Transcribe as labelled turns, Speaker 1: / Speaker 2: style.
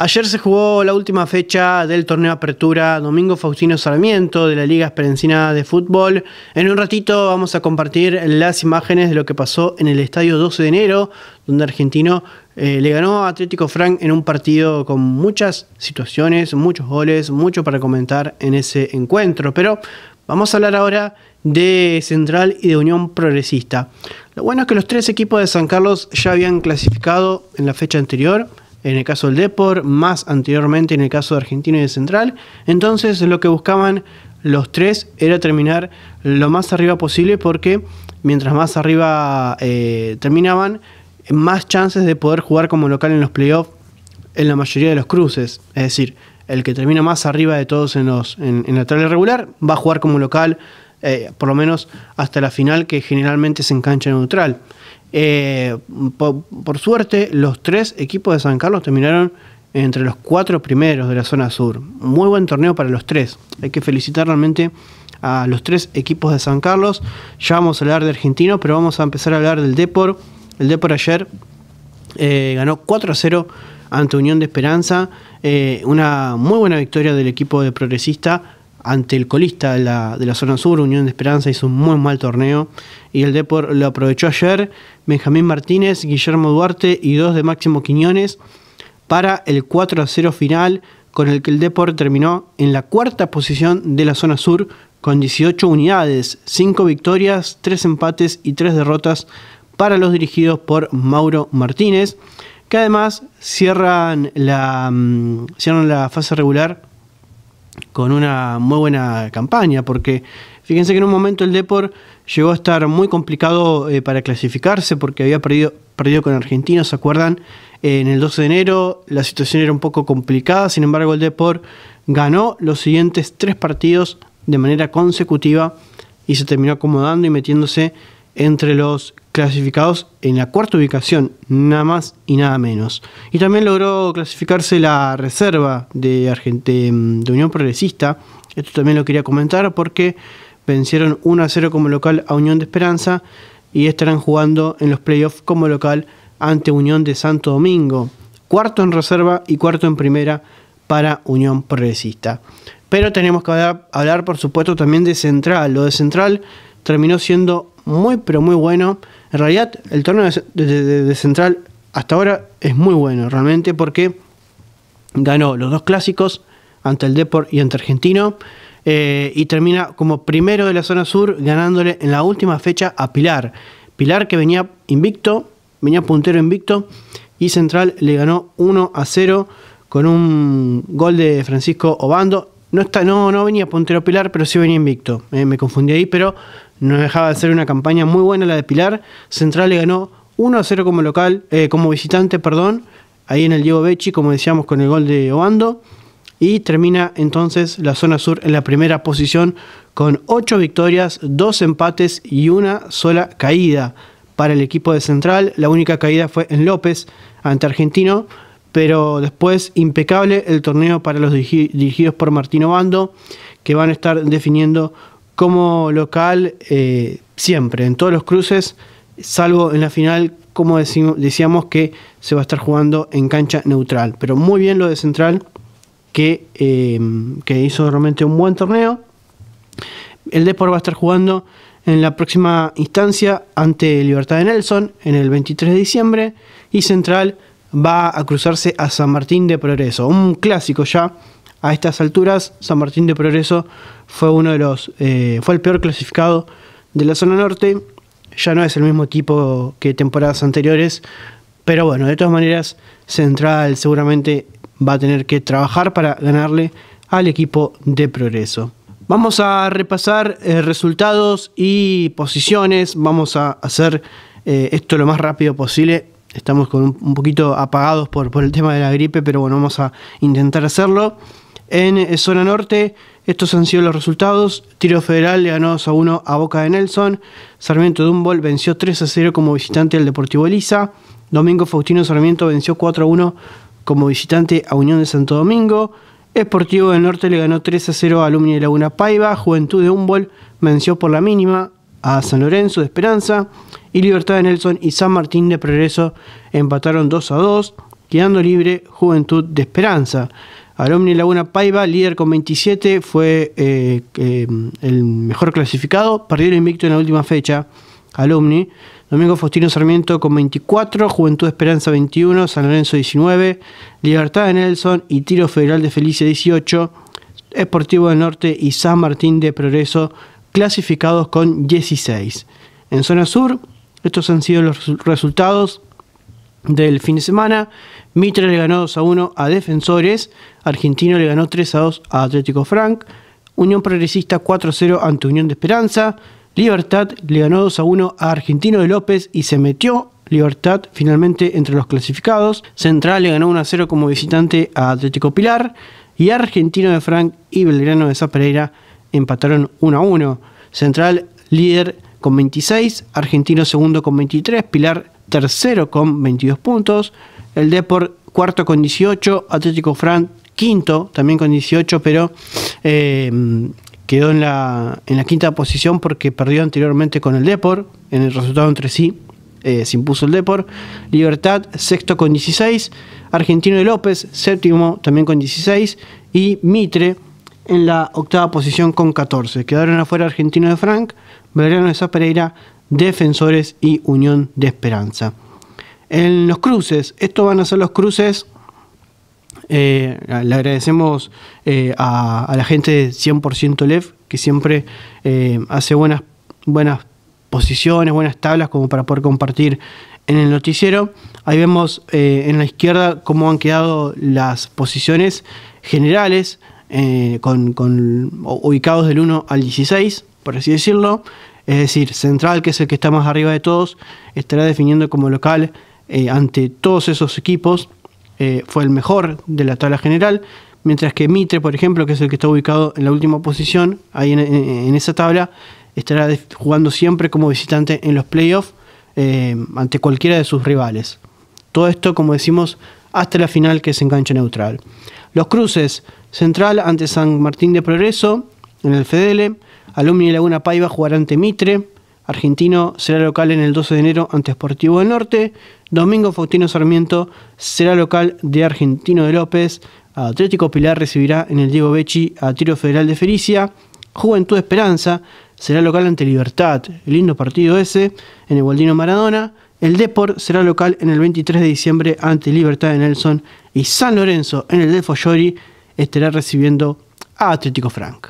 Speaker 1: Ayer se jugó la última fecha del torneo Apertura Domingo Faustino Sarmiento de la Liga Esperencina de Fútbol. En un ratito vamos a compartir las imágenes de lo que pasó en el estadio 12 de enero, donde Argentino eh, le ganó a Atlético Frank en un partido con muchas situaciones, muchos goles, mucho para comentar en ese encuentro. Pero vamos a hablar ahora de Central y de Unión Progresista. Lo bueno es que los tres equipos de San Carlos ya habían clasificado en la fecha anterior en el caso del Depor, más anteriormente en el caso de Argentino y de Central. Entonces lo que buscaban los tres era terminar lo más arriba posible porque mientras más arriba eh, terminaban, más chances de poder jugar como local en los playoffs en la mayoría de los cruces. Es decir, el que termina más arriba de todos en, la tabla regular va a jugar como local, eh, por lo menos hasta la final que generalmente se en neutral. Eh, por, suerte, los tres equipos de San Carlos terminaron entre los cuatro primeros de la zona sur. Muy buen torneo para los tres. Hay que felicitar realmente a los tres equipos de San Carlos. Ya vamos a hablar de argentinos, pero vamos a empezar a hablar del Depor. El Depor ayer eh, ganó 4 a 0 ante Unión de Esperanza. Eh, una muy buena victoria del equipo de Progresista ante el colista de la, zona sur, Unión de Esperanza, hizo un muy mal torneo y el Depor lo aprovechó ayer. Benjamín Martínez, Guillermo Duarte y dos de Máximo Quiñones para el 4 a 0 final, con el que el Depor terminó en la cuarta posición de la zona sur con 18 unidades, 5 victorias, 3 empates y 3 derrotas para los dirigidos por Mauro Martínez, que además cierran mm, cierran la fase regular con una muy buena campaña, porque fíjense que en un momento el Depor llegó a estar muy complicado eh, para clasificarse porque había perdido, perdido con Argentinos, ¿se acuerdan? Eh, en el 12 de enero la situación era un poco complicada, sin embargo el Depor ganó los siguientes tres partidos de manera consecutiva y se terminó acomodando y metiéndose entre los clasificados en la cuarta ubicación, nada más y nada menos. Y también logró clasificarse la reserva de, mm, Unión Progresista. Esto también lo quería comentar porque vencieron 1 a 0 como local a Unión de Esperanza y estarán jugando en los playoffs como local ante Unión de Santo Domingo. Cuarto en reserva y cuarto en primera para Unión Progresista. Pero tenemos que hablar, hablar por supuesto también de Central. Lo de Central terminó siendo muy, pero muy bueno. En realidad, el torneo de, Central hasta ahora es muy bueno, realmente, porque ganó los dos clásicos ante el Deport y ante Argentino. Eh, y termina como primero de la zona sur, ganándole en la última fecha a Pilar. Pilar que venía invicto, venía puntero invicto, y Central le ganó 1 a 0 con un gol de Francisco Obando. No, está, no, no venía puntero Pilar, pero sí venía invicto. Eh, me confundí ahí, pero no dejaba de ser una campaña muy buena la de Pilar. Central le ganó 1 a 0 como local, eh, como visitante, perdón, ahí en el Diego Becci, como decíamos, con el gol de Obando. Y termina entonces la zona sur en la primera posición con 8 victorias, 2 empates y una sola caída para el equipo de Central. La única caída fue en López ante Argentino, pero después impecable el torneo para los dirigidos por Martín Bando, que van a estar definiendo como local eh, siempre, en todos los cruces, salvo en la final, como decíamos, que se va a estar jugando en cancha neutral. Pero muy bien lo de Central, que, em, que hizo realmente un buen torneo. El Depor va a estar jugando en la próxima instancia ante Libertad de Nelson, en el 23 de diciembre, y Central va a cruzarse a San Martín de Progreso, un clásico ya a estas alturas, San Martín de Progreso fue uno de los eh, fue el peor clasificado de la zona norte. Ya no es el mismo tipo que temporadas anteriores, pero bueno, de todas maneras, Central seguramente va a tener que trabajar para ganarle al equipo de Progreso. Vamos a repasar eh, resultados y posiciones. Vamos a hacer eh, esto lo más rápido posible. Estamos con un, poquito apagados por, por el tema de la gripe, pero bueno, vamos a intentar hacerlo. En eh, zona norte, estos han sido los resultados. Tiro Federal le ganó 2 a 1 a Boca de Nelson. Sarmiento de Humboldt venció 3 a 0 como visitante al Deportivo Elisa. Domingo Faustino Sarmiento venció 4 a 1 como visitante a Unión de Santo Domingo. Esportivo del Norte le ganó 3 a 0 a Alumni de Laguna Paiva. Juventud de Humboldt venció por la mínima a San Lorenzo de Esperanza. Y Libertad de Nelson y San Martín de Progreso empataron 2 a 2, quedando libre Juventud de Esperanza. Alumni Laguna Paiva, líder con 27, fue eh, eh, el mejor clasificado, perdió el invicto en la última fecha. Alumni. Domingo Faustino Sarmiento con 24, Juventud Esperanza 21, San Lorenzo 19, Libertad de Nelson y Tiro Federal de Felice 18, Esportivo del Norte y San Martín de Progreso clasificados con 16. En zona sur, estos han sido los resultados del fin de semana. Mitre le ganó 2 a 1 a Defensores. Argentino le ganó 3 a 2 a Atlético Frank. Unión Progresista 4 a 0 ante Unión de Esperanza. Libertad le ganó 2 a 1 a Argentino de López y se metió Libertad finalmente entre los clasificados. Central le ganó 1 a 0 como visitante a Atlético Pilar. Y Argentino de Frank y Belgrano de Zapereira empataron 1 a 1. Central líder con 26, Argentino segundo con 23, Pilar tercero con 22 puntos, el Deport cuarto con 18, Atlético Fran quinto también con 18, pero eh, quedó en la, en la quinta posición porque perdió anteriormente con el Deport en el resultado entre sí. Eh, se impuso el Deport. Libertad, sexto con 16. Argentino de López, séptimo también con 16. Y Mitre en la octava posición con 14. Quedaron afuera Argentino de Frank, Belgrano de Pereira Defensores y Unión de Esperanza. En los cruces, estos van a ser los cruces. Eh, le agradecemos eh, a, la gente de 100% LEF que siempre eh, hace buenas, buenas posiciones, buenas tablas como para poder compartir en el noticiero. Ahí vemos en la izquierda cómo han quedado las posiciones generales, con, ubicados del 1 al 16, por así decirlo. Es decir, Central, que es el que está más arriba de todos, estará definiendo como local eh, ante todos esos equipos. Eh, fue el mejor de la tabla general, mientras que Mitre, por ejemplo, que es el que está ubicado en la última posición, ahí en, esa tabla, estará jugando siempre como visitante en los playoffs eh, ante cualquiera de sus rivales. Todo esto, como decimos, hasta la final que es en neutral. Los cruces, Central ante San Martín de Progreso en el Fedele, Alumni Laguna Paiva jugará ante Mitre. Argentino será local en el 12 de enero ante Sportivo del Norte. Domingo Faustino Sarmiento será local de Argentino de López. Atlético Pilar recibirá en el Diego Becci a Tiro Federal de Felicia. Juventud Esperanza será local ante Libertad. Lindo partido ese en el Baldino Maradona. El Deport será local en el 23 de diciembre ante Libertad de Nelson. Y San Lorenzo en el De Yori estará recibiendo a Atlético Frank.